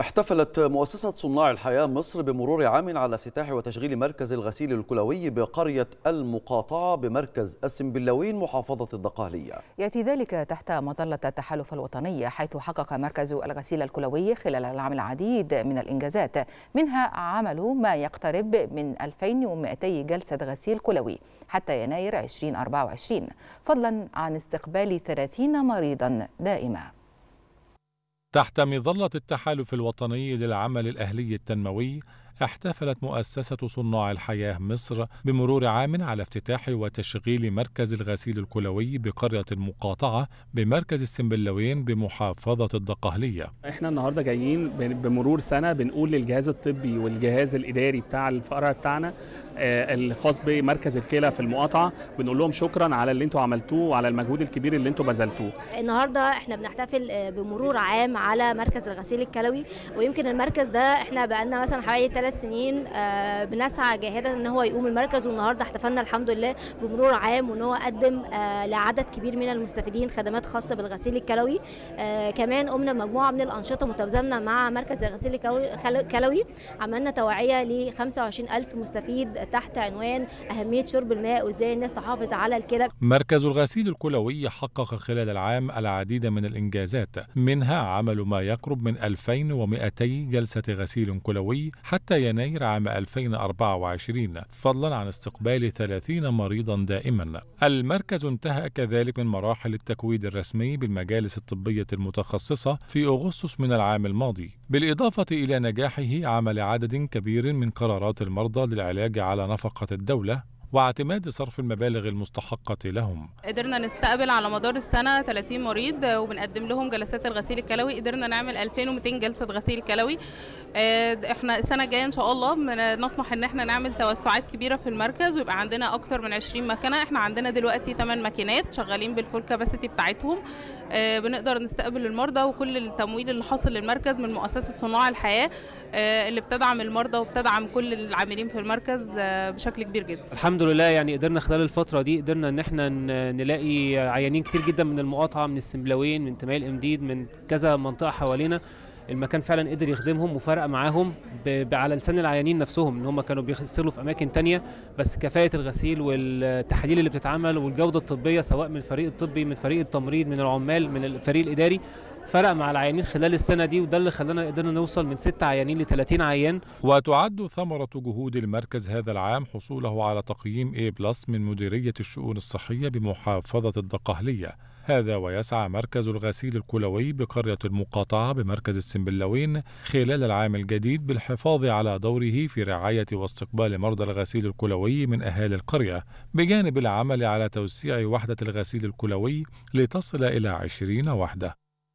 احتفلت مؤسسة صناع الحياة مصر بمرور عام على افتتاح وتشغيل مركز الغسيل الكلوي بقرية المقاطعة بمركز السنبلاوين محافظة الدقهلية يأتي ذلك تحت مظلة التحالف الوطني حيث حقق مركز الغسيل الكلوي خلال العام العديد من الإنجازات منها عمل ما يقترب من 2200 جلسة غسيل كلوي حتى يناير 2024 فضلا عن استقبال 30 مريضا دائما تحت مظلة التحالف الوطني للعمل الأهلي التنموي احتفلت مؤسسة صناع الحياة مصر بمرور عام على افتتاح وتشغيل مركز الغسيل الكلوي بقرية المقاطعة بمركز السنبلوين بمحافظة الدقهلية احنا النهاردة جايين بمرور سنة بنقول للجهاز الطبي والجهاز الإداري بتاع الفقرة بتاعنا آه، الخاص بمركز الكلى في المقاطعه بنقول لهم شكرا على اللي انتم عملتوه وعلى المجهود الكبير اللي انتم بذلتوه النهارده احنا بنحتفل آه، بمرور عام على مركز الغسيل الكلوي ويمكن المركز ده احنا بقالنا مثلا حوالي ثلاث سنين آه، بنسعى جاهدا ان هو يقوم المركز والنهارده احتفلنا الحمد لله بمرور عام وان هو قدم لعدد كبير من المستفيدين خدمات خاصه بالغسيل الكلوي كمان قمنا مجموعه من الانشطه متزامنه مع مركز الغسيل الكلوي عملنا توعيه ل 25000 مستفيد تحت عنوان أهمية شرب الماء وإزاي الناس تحافظ على الكلى مركز الغسيل الكلوي حقق خلال العام العديد من الإنجازات منها عمل ما يقرب من 2200 جلسة غسيل كلوي حتى يناير عام 2024 فضلا عن استقبال 30 مريضا دائما المركز انتهى كذلك من مراحل التكويد الرسمي بالمجالس الطبية المتخصصة في أغسطس من العام الماضي بالإضافة إلى نجاحه عمل عدد كبير من قرارات المرضى للعلاج على على نفقة الدولة واعتماد صرف المبالغ المستحقة لهم قدرنا نستقبل على مدار السنة 30 مريض آه، وبنقدم لهم جلسات الغسيل الكلوي قدرنا نعمل 2200 جلسة غسيل كلوي آه، احنا السنة الجاية ان شاء الله نطمح ان احنا نعمل توسعات كبيرة في المركز ويبقى عندنا اكتر من 20 مكنة احنا عندنا دلوقتي 8 ماكينات شغالين بالفول كاباسيتي بتاعتهم آه، بنقدر نستقبل المرضى وكل التمويل اللي حاصل للمركز من مؤسسة صناع الحياة اللي بتدعم المرضى وبتدعم كل العاملين في المركز بشكل كبير جدا الحمد الحمد لله يعني قدرنا خلال الفترة دي قدرنا ان احنا نلاقي عيانين كتير جدا من المقاطعة من السمبلاوين من تمايل امديد من كذا منطقة حوالينا المكان فعلا قدر يخدمهم وفرق معاهم على لسان العيانين نفسهم ان هم كانوا بيغسلوا في اماكن تانية بس كفاءه الغسيل والتحاليل اللي بتتعمل والجوده الطبيه سواء من الفريق الطبي من فريق التمريض من العمال من الفريق الاداري فرق مع العيانين خلال السنه دي وده اللي خلانا قدرنا نوصل من 6 عيانين ل 30 عيان وتعد ثمره جهود المركز هذا العام حصوله على تقييم A+ من مديريه الشؤون الصحيه بمحافظه الدقهليه هذا ويسعى مركز الغسيل الكلوي بقرية المقاطعة بمركز السنبلاوين خلال العام الجديد بالحفاظ على دوره في رعاية واستقبال مرضى الغسيل الكلوي من أهالي القرية بجانب العمل على توسيع وحدة الغسيل الكلوي لتصل إلى 20 وحدة